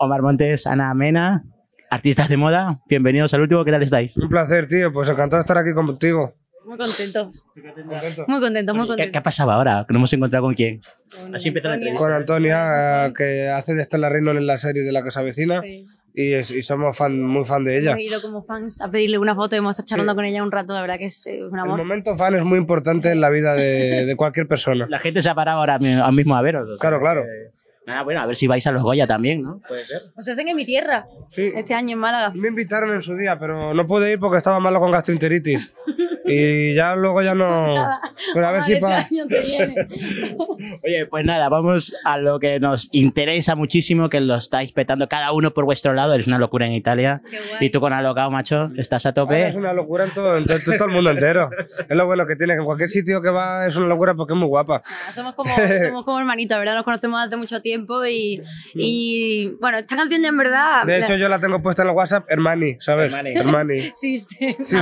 Omar Montes, Ana Mena, artistas de moda, bienvenidos al último, ¿qué tal estáis? Un placer, tío, pues encantado de estar aquí contigo. Muy contento. Muy contento, muy contento. ¿Qué, ha pasado ahora? ¿Que no hemos encontrado con quién? Con Así empezó la Con Antonia, eh, que hace de Estela reino en la serie de La Casa Vecina. Y, somos fan, muy fan de ella. Hemos ido como fans a pedirle una foto y hemos estado charlando con ella un rato, la verdad que es eh, un amor. El momento fan es muy importante en la vida de, cualquier persona. La gente se ha parado ahora mismo a veros. claro, claro. Ah, bueno, a ver si vais a los Goya también, ¿no? Puede ser. Os hacen en mi tierra sí. este año en Málaga. Me invitaron en su día, pero no pude ir porque estaba malo con gastroenteritis. Y ya luego ya no. Pero a ver si este para. Oye, pues nada, vamos a lo que nos interesa muchísimo, que lo estáis petando cada uno por vuestro lado. Es una locura en Italia. Y tú con Alocao macho, estás a tope. es una locura en todo, todo, el mundo entero. Es lo bueno que tiene, en cualquier sitio que va es una locura porque es muy guapa. somos como, somos como hermanitos, ¿verdad? Nos conocemos hace mucho tiempo y, bueno, esta canción en verdad. De hecho, yo la tengo puesta en el WhatsApp, Hermani, ¿sabes? Hermani. Hermani. Sí, sí.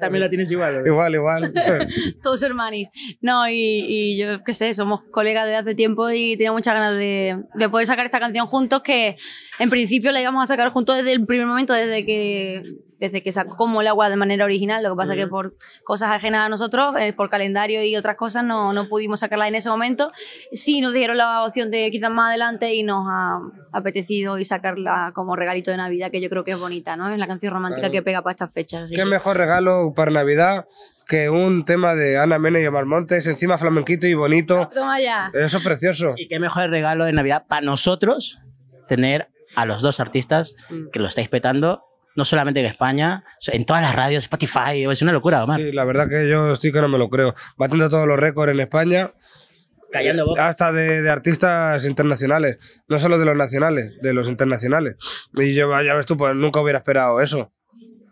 también la tienes igual. igual, igual, Todos hermanos. No, y, yo qué sé, somos colegas de hace tiempo y tenía muchas ganas de, de, poder sacar esta canción juntos, que en principio la íbamos a sacar juntos desde el primer momento, desde que desde que sacó como el agua de manera original. Lo que pasa es que por cosas ajenas a nosotros, eh, por calendario y otras cosas, no, no pudimos sacarla en ese momento. Sí nos dieron la opción de quizás más adelante y nos ha apetecido y sacarla como regalito de Navidad, que yo creo que es bonita, ¿no? Es la canción romántica que pega para estas fechas. ¿Qué mejor regalo para Navidad que un tema de Ana Mena y Omar Montes, encima flamenquito y bonito. Ah, toma ya. Eso es precioso. Y qué mejor regalo de Navidad para nosotros tener a los dos artistas mm. que lo estáis petando no solamente en España, en todas las radios, Spotify, es una locura, Omar. Sí, la verdad que yo sí que no me lo creo. Batiendo todos los récords en España. Callando boca. Hasta de, artistas internacionales, no solo de los nacionales, de los internacionales. Y yo, ya ves tú, pues nunca hubiera esperado eso.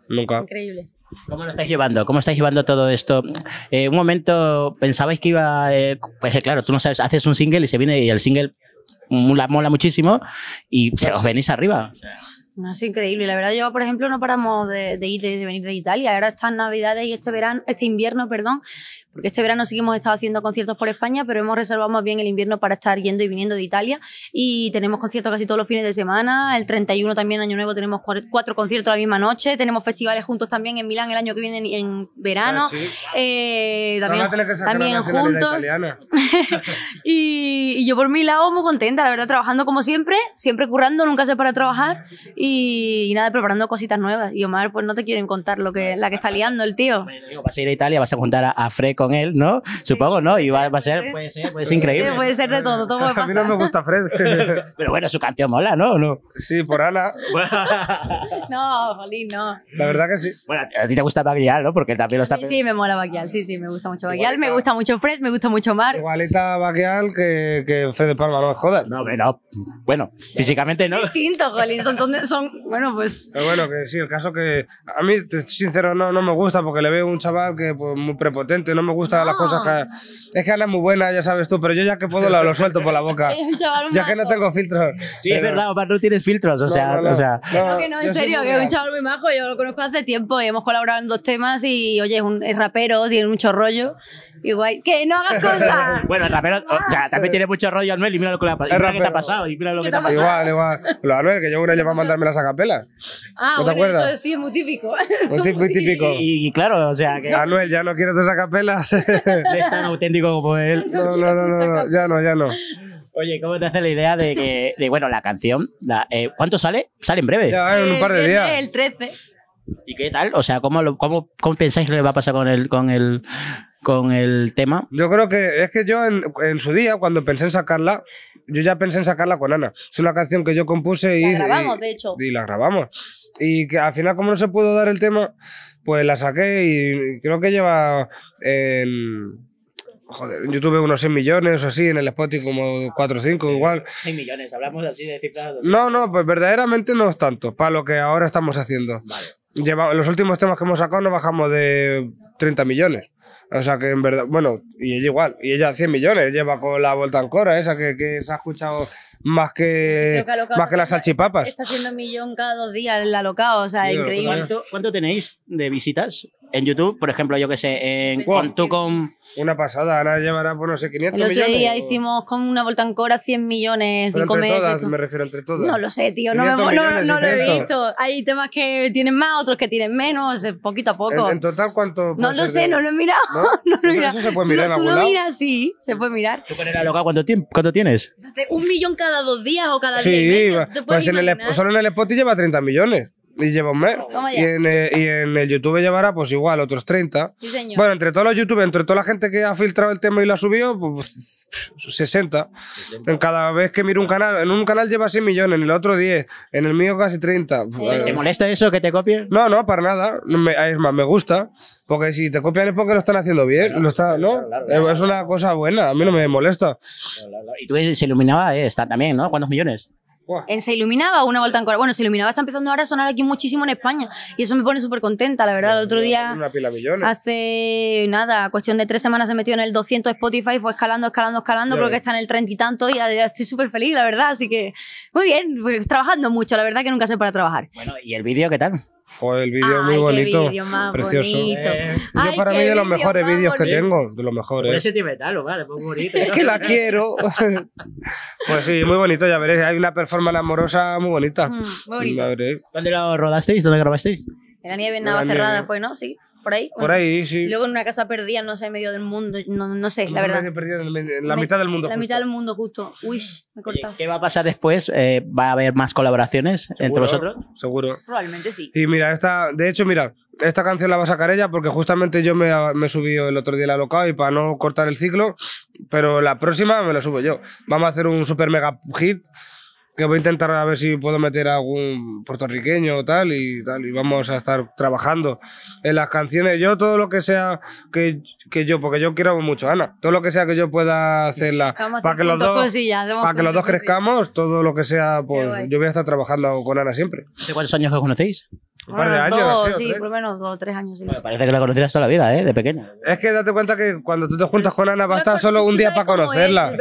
Nunca. Increíble. ¿Cómo lo estáis llevando? ¿Cómo estáis llevando todo esto? En eh, un momento pensabais que iba, eh, pues eh, claro, tú no sabes, haces un single y se viene y el single mola, mola muchísimo y se os venís arriba es increíble. La verdad, yo, por ejemplo, no paramos de, ir, de, venir de Italia. Ahora estas navidades y este verano, este invierno, perdón, porque este verano sí que hemos estado haciendo conciertos por España, pero hemos reservado más bien el invierno para estar yendo y viniendo de Italia. Y tenemos conciertos casi todos los fines de semana. El 31 también, Año Nuevo, tenemos cuatro, conciertos la misma noche. Tenemos festivales juntos también en Milán el año que viene en, verano. Ah, eh, también, juntos. y, y yo por mi lado muy contenta, la verdad, trabajando como siempre, siempre currando, nunca sé para trabajar. Ah, y y, nada, preparando cositas nuevas. Y Omar, pues no te quieren contar lo que, la que está liando el tío. Vas a ir a Italia, vas a juntar a, Fred con él, ¿no? Supongo, ¿no? Y va, a ser, puede ser, puede ser increíble. puede ser de todo, todo puede pasar. A mí no me gusta Fred. Pero bueno, su canción mola, ¿no? no? Sí, por ala. no, Jolín, no. La verdad que sí. Bueno, a ti te gusta Baquial ¿no? Porque también lo está... Sí, sí me mola Baquial sí, sí, me gusta mucho Baquial me gusta mucho Fred, me gusta mucho Omar. Igualita Baquial que, Fred de Palma, no jodas. No, Bueno, físicamente no. Distinto, Jolín, son, bueno, pues... Pero bueno, que sí, el caso que a mí, te sincero, no, no me gusta porque le veo un chaval que pues, muy prepotente, no me gustan las cosas que... Es que habla muy buena, ya sabes tú, pero yo ya que puedo lo, suelto por la boca. ya que no tengo filtros. Sí, es verdad, Omar, no tienes filtros, o sea... No, o sea... que no, en serio, que es un chaval muy majo, yo lo conozco hace tiempo y hemos colaborado en dos temas y, oye, es, un, es rapero, tiene mucho rollo Igual, que no hagas cosas. bueno, el rapero, o sea, también ah. tiene mucho rollo Anuel y mira lo que, te ha pasado. Y mira lo que te ha pasado. Igual, igual. Lo Anuel, que yo una lleva a mandarme las acapelas. Ah, ¿No te eso sí es muy típico. Muy, típico. Y, claro, o sea, que. Anuel, ya no quiero tus acapelas. no es tan auténtico como él. No, no, no, no, ya no, ya no. Oye, ¿cómo te hace la idea de que, de, bueno, la canción, eh, ¿cuánto sale? Sale en breve. Ya, en un eh, par de días. El 13. ¿Y qué tal? O sea, ¿cómo, cómo, pensáis que le va a pasar con el, con el, con el tema. Yo creo que es que yo en, su día, cuando pensé en sacarla, yo ya pensé en sacarla con Ana. Es una canción que yo compuse y... La grabamos, y, de hecho. Y la grabamos. Y que al final, como no se pudo dar el tema, pues la saqué y creo que lleva en... Joder, Yo tuve unos 6 millones o así, en el Spotify como 4 o 5 igual. 6 millones, hablamos así de cifras. No, no, pues verdaderamente no es tanto, para lo que ahora estamos haciendo. Lleva, los últimos temas que hemos sacado nos bajamos de 30 millones. O sea que en verdad, bueno, y ella igual, y ella 100 millones, lleva con la Volta Ancora, esa que, que se ha escuchado más que, más que las salchipapas. Está haciendo un millón cada dos días la loca o sea, increíble. ¿Cuánto tenéis de visitas en YouTube, por ejemplo, yo que sé, en tú con... Una pasada, ahora llevará, por no sé, 500 millones. El otro día hicimos con una volta cora 100 millones, 5 meses. me refiero entre todos? No lo sé, tío, no, no, lo he visto. Hay temas que tienen más, otros que tienen menos, eh, poquito a poco. ¿En, total cuánto? No lo sé, no lo he mirado. No, lo he mirado. Tú, miras, sí, se puede mirar. ¿Tú con el alocado cuánto, cuánto tienes? Un millón cada dos días o cada sí, día. Sí, pues en el, solo en el spot lleva 30 millones y lleva un mes. Y en, el, eh, y en, el YouTube llevará, pues igual, otros 30. Bueno, entre todos los YouTube, entre toda la gente que ha filtrado el tema y lo ha subido, pues 60. En cada vez que miro un canal, en un canal lleva 6 millones, en el otro 10, en el mío casi 30. Pues, eh, ¿Te molesta eso que te copien? No, no, para nada. es más, me gusta. Porque si te copian es porque lo están haciendo bien. lo está, ¿no? es una cosa buena, a mí no me molesta. Y tú se iluminaba, eh, está también, ¿no? ¿Cuántos millones? Se Iluminaba, una vuelta en Bueno, Se Iluminaba está empezando ahora a sonar aquí muchísimo en España. Y eso me pone súper contenta, la verdad. El pues otro día. Hace nada, cuestión de tres semanas se metió en el 200 Spotify, fue escalando, escalando, escalando. creo que está en el 30 y tanto. Y estoy súper feliz, la verdad. Así que muy bien, trabajando mucho. La verdad que nunca sé para trabajar. Bueno, ¿y el vídeo qué tal? Joder, el vídeo es muy bonito. precioso. Eh. yo para mí de los mejores vídeos que tengo, de los mejores. Ese vale, muy pues bonito. es que la quiero. pues sí, muy bonito, ya veréis. Hay una performance amorosa muy bonita. muy mm, bonita. ¿Dónde lo rodasteis? ¿Dónde grabasteis? En la nieve en cerrada fue, ¿no? Sí por ahí. Por ahí, sí. Luego en una casa perdida, no sé, en medio del mundo, no, no sé, la verdad. en la mitad del mundo. La mitad del mundo, justo. Uy, me he cortado. ¿Qué va a pasar después? Eh, ¿Va a haber más colaboraciones entre vosotros? Seguro. Probablemente sí. Y mira, esta, de hecho, mira, esta canción la va a sacar ella porque justamente yo me, me subí el otro día la loca y para no cortar el ciclo, pero la próxima me la subo yo. Vamos a hacer un super mega hit que voy a intentar a ver si puedo meter a algún puertorriqueño o tal y tal, y vamos a estar trabajando en las canciones. Yo todo lo que sea que, que yo, porque yo quiero mucho a Ana, todo lo que sea que yo pueda hacerla para que los dos, para que los dos crezcamos, todo lo que sea, pues yo voy a estar trabajando con Ana siempre. ¿De cuántos años os conocéis? años. sí, por lo menos dos o tres años. Bueno, parece que la conocías toda la vida, ¿eh? De pequeña. Es que date cuenta que cuando tú te juntas con Ana, basta estar solo un día para conocerla.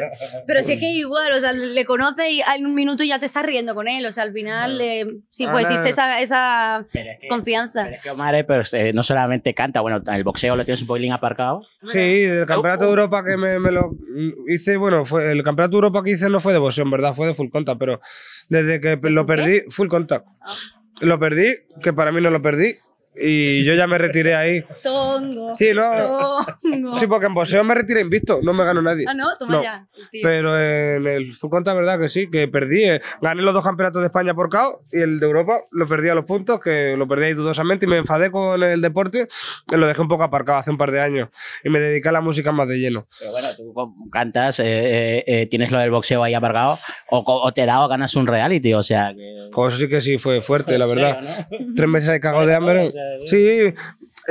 pero, sí es que igual, o sea, le conoces y en un minuto ya te estás riendo con él. O sea, al final, eh, sí, pues existe esa, esa confianza. Pero que Omar eh, pero, eh, no solamente canta, bueno, el boxeo lo tienes un bowling aparcado. Sí, el Campeonato uh. de Europa que me, lo hice, bueno, fue, el Campeonato de Europa que hice no fue de boxeo, en verdad, fue de full contact, pero desde que lo perdí, full contact. Ah. Lo perdí, que para mí no lo perdí y yo ya me retiré ahí. Tongo. Sí, no. Sí, porque en boxeo me retiré ¿visto? no me ganó nadie. Ah, no, toma ya. Pero en el fútbol, verdad que sí, que perdí. Eh. Gané los dos campeonatos de España por caos y el de Europa lo perdí a los puntos, que lo perdí ahí dudosamente y me enfadé con el deporte. Y lo dejé un poco aparcado hace un par de años y me dediqué a la música más de lleno. Pero bueno, tú cantas, eh, eh, tienes lo del boxeo ahí aparcado o, te da o ganas un reality, o sea. Pues sí que sí, fue fuerte, la verdad. Tres meses de cago de hambre. ¿eh? Sí,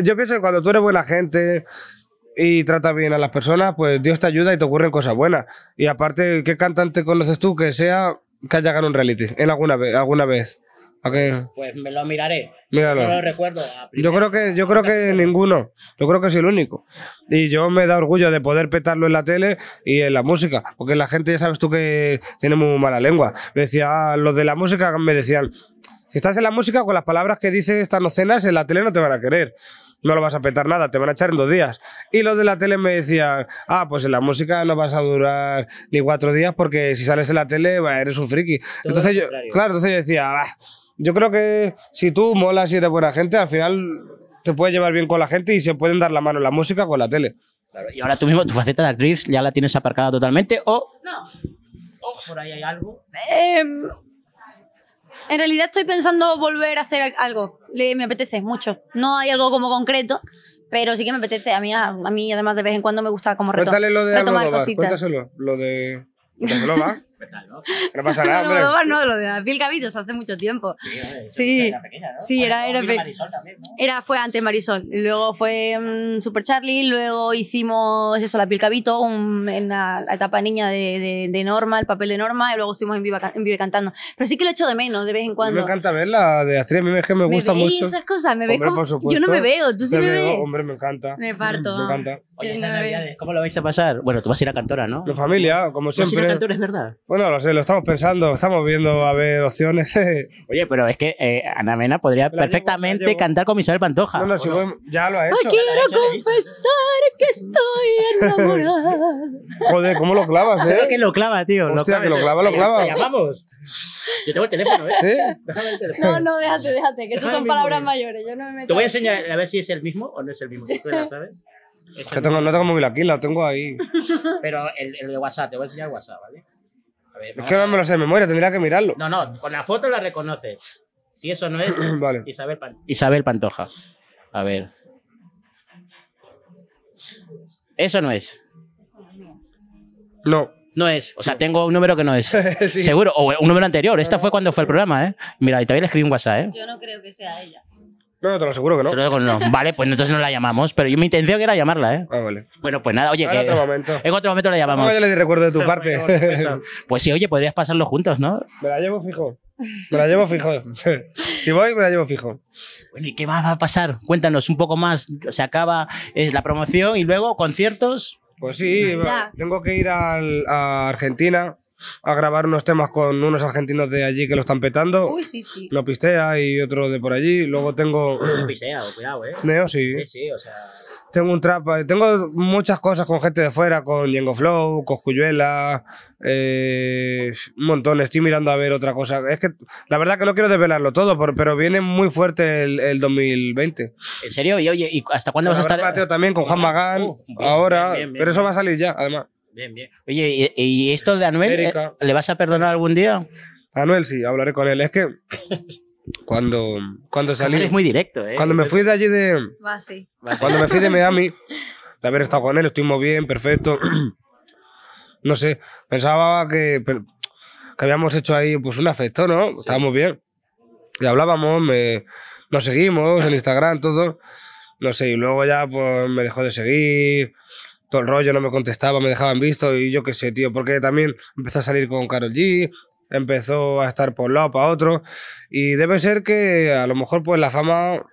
yo pienso que cuando tú eres buena gente y tratas bien a las personas, pues Dios te ayuda y te ocurren cosas buenas. Y aparte, ¿qué cantante conoces tú que sea que haya ganado un reality? En alguna vez, alguna vez. Pues me lo miraré. Míralo. lo recuerdo. Yo creo que, yo creo que ninguno. Yo creo que soy el único. Y yo me da orgullo de poder petarlo en la tele y en la música. Porque la gente ya sabes tú que tiene muy mala lengua. Me decía, ah, los de la música me decían, si estás en la música, con las palabras que dices estas nocenas en la tele no te van a querer. No lo vas a petar nada, te van a echar en dos días. Y los de la tele me decían, ah, pues en la música no vas a durar ni cuatro días porque si sales en la tele eres un friki. entonces yo, claro, entonces decía, ah, yo creo que si tú molas y eres buena gente, al final te puedes llevar bien con la gente y se pueden dar la mano en la música con la tele. y ahora tú mismo tu faceta de actriz ya la tienes aparcada totalmente o... No. O por ahí hay algo. Em, en realidad estoy pensando volver a hacer algo. Le, me apetece mucho. No hay algo como concreto, pero sí que me apetece. A mí, a, mí además, de vez en cuando me gusta como retomar, Cuéntale lo de retomar Lo No pasa nada, no, no, lo de la Pilcabito hace mucho tiempo. Sí, era pequeña, Sí, era, era, Marisol también, era, fue antes Marisol. Luego fue mm, Super Charlie, luego hicimos eso, la Pilcabito en la, etapa niña de, Norma, el papel de Norma, y luego estuvimos en Vive Cantando. Pero sí que lo echo de menos de vez en cuando. Me encanta verla de Astrid, a mí que me, gusta mucho. esas cosas, me veo Yo no me veo, tú sí me, me veo, Hombre, me encanta. Me parto. Me encanta. Oye, Ana ¿cómo lo vais a pasar? Bueno, tú vas a ir a Cantora, ¿no? De familia, como siempre. ¿Vas a ir Cantora, es verdad? Bueno, lo sé, lo estamos pensando, estamos viendo a ver opciones. Oye, pero es que eh, Ana Mena podría perfectamente cantar con Isabel Pantoja. No, no, si voy... ya lo ha hecho. Hoy quiero confesar que estoy enamorada. Joder, ¿cómo lo clavas, eh? que lo clava, tío. Hostia, lo clava, que lo clava, lo clava. Te llamamos. Yo tengo el teléfono, ¿eh? ¿Sí? Déjame el teléfono. No, no, déjate, déjate, que esas son palabras mayores. Yo no me meto. Te voy a enseñar a ver si es el mismo o no es el mismo. ¿Tú sabes? Es que tengo, no tengo móvil aquí, la tengo ahí. Pero el, de WhatsApp, te voy a enseñar WhatsApp, ¿vale? Es que no me lo sé de memoria, tendría que mirarlo. No, no, con la foto la reconoces. Si eso no es Isabel, Isabel Pantoja. A ver. Eso no es. No. No es. O sea, tengo un número que no es. Seguro. O un número anterior. Esta fue cuando fue el programa, ¿eh? Mira, y también le escribí un WhatsApp, ¿eh? Yo no creo que sea ella. No, no, te lo aseguro que no. Vale, pues entonces no la llamamos. Pero yo, mi intención era llamarla, ¿eh? Ah, vale. Bueno, pues nada, oye. En otro momento. En otro momento la llamamos. No, yo le recuerdo de tu parte. pues sí, oye, podrías pasarlo juntos, ¿no? Me la llevo fijo. Me la llevo fijo. si voy, me la llevo fijo. Bueno, ¿y qué más va a pasar? Cuéntanos un poco más. Se acaba es la promoción y luego conciertos. Pues sí, tengo que ir a Argentina a grabar unos temas con unos argentinos de allí que lo están petando. Uy, sí, sí. Lo pistea y otro de por allí. Luego tengo. Lo pistea, oh, cuidado, eh. Neo, sí. Sí, sí, o sea. Tengo un trap, eh, tengo muchas cosas con gente de fuera, con Yengo Flow, Coscuyuela, eh, Un montón Estoy mirando a ver otra cosa. Es que la verdad que no quiero desvelarlo todo, pero viene muy fuerte el, 2020. ¿En serio? Y oye, hasta cuándo vas a estar? Pateo también con Juan ah, Magán, uh, ahora, pero eso va a salir ya, además. Oye, ¿y, esto de Anuel eh, le vas a perdonar algún día? Anuel, sí, hablaré con él. Es que cuando, cuando salí. es muy directo, ¿eh? Cuando me fui de allí de. sí. Cuando me fui de Miami, de haber estado con él, estuvimos bien, perfecto. No sé, pensaba que, que habíamos hecho ahí pues un afecto, ¿no? Estábamos bien. Y hablábamos, nos seguimos en Instagram, todo. No sé, y luego ya pues me dejó de seguir todo el rollo, no me contestaba, me dejaban visto y yo qué sé, tío, porque también empezó a salir con Carol G, empezó a estar por un lado, para otro, y debe ser que a lo mejor pues la fama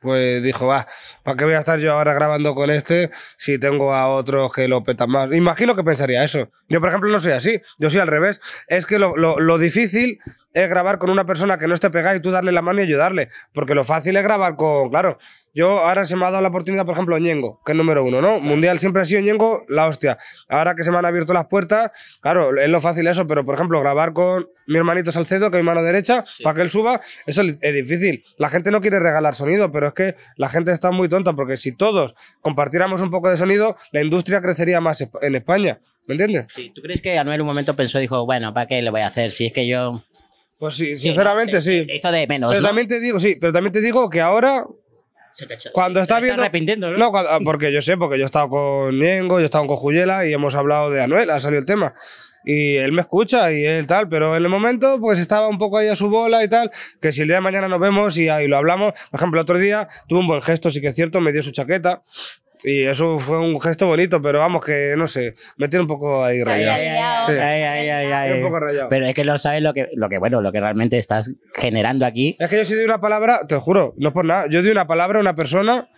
pues dijo, va, ¿para qué voy a estar yo ahora grabando con este si tengo a otro que lo petan más? Imagino que pensaría eso. Yo, por ejemplo, no soy así, yo soy al revés. Es que lo, lo, lo difícil es grabar con una persona que no esté pegada y tú darle la mano y ayudarle. Porque lo fácil es grabar con, claro, yo ahora se me ha dado la oportunidad, por ejemplo, Ñengo, que es número uno, ¿no? Mundial siempre ha sido Ñengo la hostia. Ahora que se me han abierto las puertas, claro, es lo fácil eso, pero por ejemplo, grabar con mi hermanito Salcedo, que es mi mano derecha, para que él suba, eso es difícil. La gente no quiere regalar sonido, pero es que la gente está muy tonta, porque si todos compartiéramos un poco de sonido, la industria crecería más en España. ¿Me entiendes? Sí, ¿tú crees que Anuel un momento pensó, y dijo, bueno, ¿para qué le voy a hacer? Si es que yo pues sí, sinceramente sí. de menos. Pero también te digo, sí, pero también te digo que ahora. cuando está estás viendo. arrepintiendo, ¿no? Ah, porque yo sé, porque yo he estado con Niengo, yo he estado con Juliela y hemos hablado de Anuel, ha salido el tema. Y él me escucha y él tal, pero en el momento pues estaba un poco ahí a su bola y tal, que si el día de mañana nos vemos y ahí lo hablamos, por ejemplo, el otro día tuvo un buen gesto, sí que es cierto, me dio su chaqueta, y eso fue un gesto bonito, pero vamos que, no sé, me tiene un poco ahí rayado. Sí. Tiene un poco rayado. Pero es que no sabes lo que, lo que, bueno, lo que realmente estás generando aquí. Es que yo si doy una palabra, te juro, no por nada, yo doy una palabra a una persona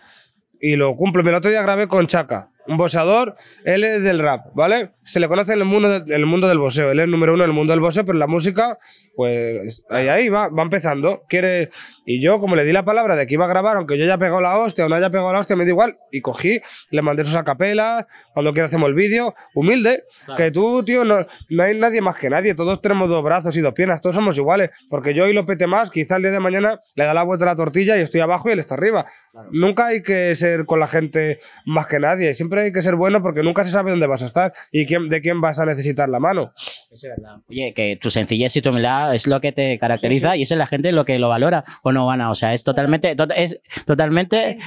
y lo cumplo. El otro día grabé con Chaca un boxeador, él es del rap, ¿vale? Se le conoce en el mundo, del boxeo, él es el número uno en el mundo del boxeo, pero la música, pues ahí, ahí va, va empezando. Quiere, y yo, como le di la palabra de que iba a grabar, aunque yo haya pegado la hostia o no haya pegado la hostia, me da igual, y cogí, le mandé sus acapelas, cuando quiera hacemos el vídeo, humilde, que tú, tío, no, no, hay nadie más que nadie, todos tenemos dos brazos y dos piernas, todos somos iguales, porque yo hoy lo pete más, quizá el día de mañana le da la vuelta a la tortilla y estoy abajo y él está arriba. Nunca hay que ser con la gente más que nadie, siempre hay que ser bueno porque nunca se sabe dónde vas a estar y quién, de quién vas a necesitar la mano. es verdad. Oye, que tu sencillez y tu humildad es lo que te caracteriza y es la gente lo que lo valora o no van O sea, es totalmente. es totalmente,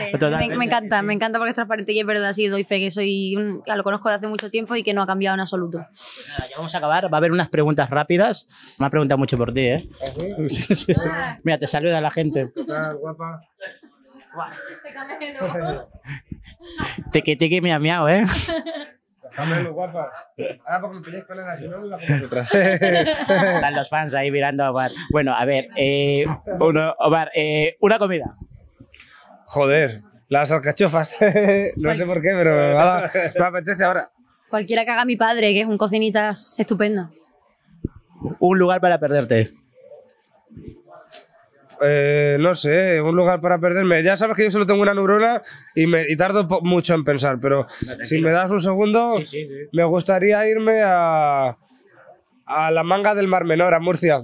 me, encanta, me encanta porque es transparente y es verdad. Sí, doy fe que soy. lo conozco de hace mucho tiempo y que no ha cambiado en absoluto. Pues ya vamos a acabar. Va a haber unas preguntas rápidas. Me ha preguntado mucho por ti, ¿eh? ¿Ah, ah. Mira, te saluda la gente. ¿Qué tal, guapa? Este Te que te miau, ¿eh? Ahora porque me ha con eh. Están los fans ahí mirando a Omar. Bueno, a ver, eh, Omar, eh, una comida. Joder, las alcachofas. no sé por qué, pero me, me apetece ahora. Cualquiera que haga mi padre, que es un cocinita estupendo. Un lugar para perderte no eh, sé, un lugar para perderme. Ya sabes que yo solo tengo una neurona y, me, y tardo mucho en pensar, pero si me das un segundo, me gustaría irme a a la manga del Mar Menor, a Murcia.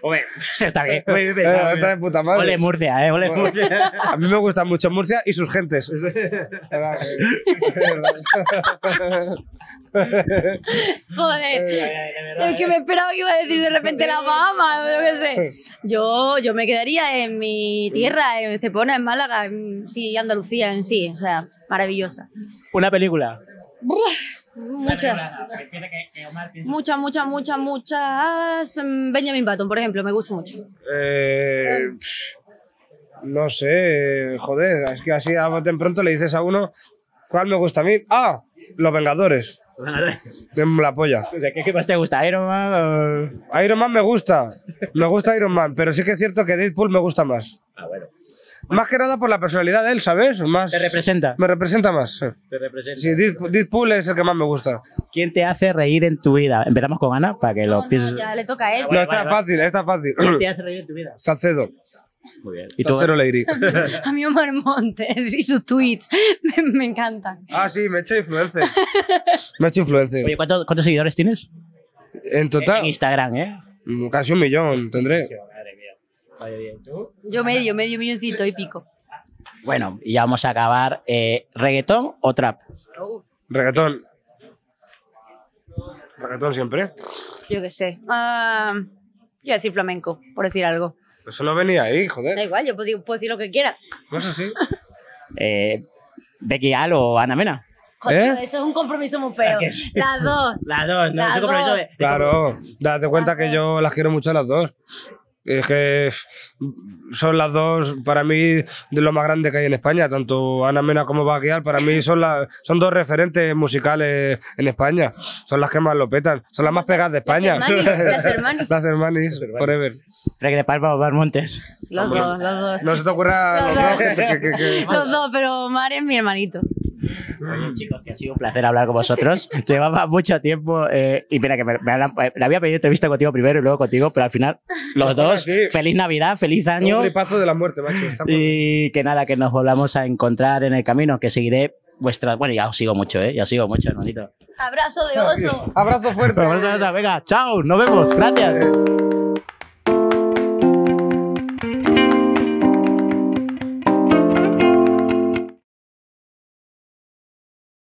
Hombre, está bien. Muy eh, está de puta madre. Ole Murcia, eh, ole Murcia. A mí me gusta mucho Murcia y sus gentes. Joder, es que eh. me esperaba que iba a decir de repente la Bahama, yo sé. Yo, yo me quedaría en mi tierra, en Cepona, en Málaga, sí, Andalucía en sí, o sea, maravillosa. Una película muchas. Muchas, muchas, muchas, mm, Benjamin Button, por ejemplo, me gusta mucho. Eh, no sé, joder, es que así a pronto le dices a uno, ¿cuál me gusta a mí? ¡Ah! Los Vengadores. Los La polla. ¿qué, ¿Qué te gusta? ¿Iron Man? Iron Man me gusta. Me gusta Iron Man, pero sí que es cierto que Deadpool me gusta más. Ah, bueno. Más que nada por la personalidad de él, ¿sabes? Más, te representa. Me representa más. Te representa. Sí, Deadpool, es el que más me gusta. ¿Quién te hace reír en tu vida? Empezamos con Ana para que lo pienses. ya le toca a él. No, está fácil, está fácil. ¿Quién te hace reír en tu vida? Salcedo. Muy bien. ¿Y tú, Salcedo Leiri. A mí Omar Montes y sus tweets me, encantan. Ah, sí, me echa hecho influencer. Me echa hecho influencer. Oye, ¿cuántos, cuántos seguidores tienes? En total, En Instagram, ¿eh? casi un millón tendré. Yo medio, medio milloncito y pico. Bueno, y ya vamos a acabar. Eh, ¿Reggaetón o trap? Reggaetón. ¿Reggaetón siempre? Yo qué sé. Ah, yo voy a decir flamenco, por decir algo. Eso no venía ahí, joder. Da igual, yo puedo, decir lo que quiera. No eh, ¿Becky Al o Ana Mena? ¿Eh? eso es un compromiso muy feo. Las dos. Las dos, Claro, date cuenta que yo las quiero mucho las dos. Es que son las dos, para mí, de lo más grande que hay en España. Tanto Ana Mena como Baguial, para mí son, son dos referentes musicales en España. Son las que más lo petan. Son las más pegadas de España. Las hermanas. las hermanas. forever. Frank de Palma o Bar Montes. Los dos, los dos. No se te ocurra los, dos. los dos, pero Mar es mi hermanito. Mm. chicos, que ha sido un placer hablar con vosotros. Llevaba mucho tiempo eh, y mira que me, había pedido entrevista contigo primero y luego contigo, pero al final los dos, feliz Navidad, feliz año. Un de la muerte, macho. Y que nada, que nos volvamos a encontrar en el camino, que seguiré vuestra, Bueno, ya os sigo mucho, ¿eh? Ya sigo mucho, hermanito. Abrazo de oso. Abrazo fuerte. Abrazo, venga, chao, nos vemos. Gracias.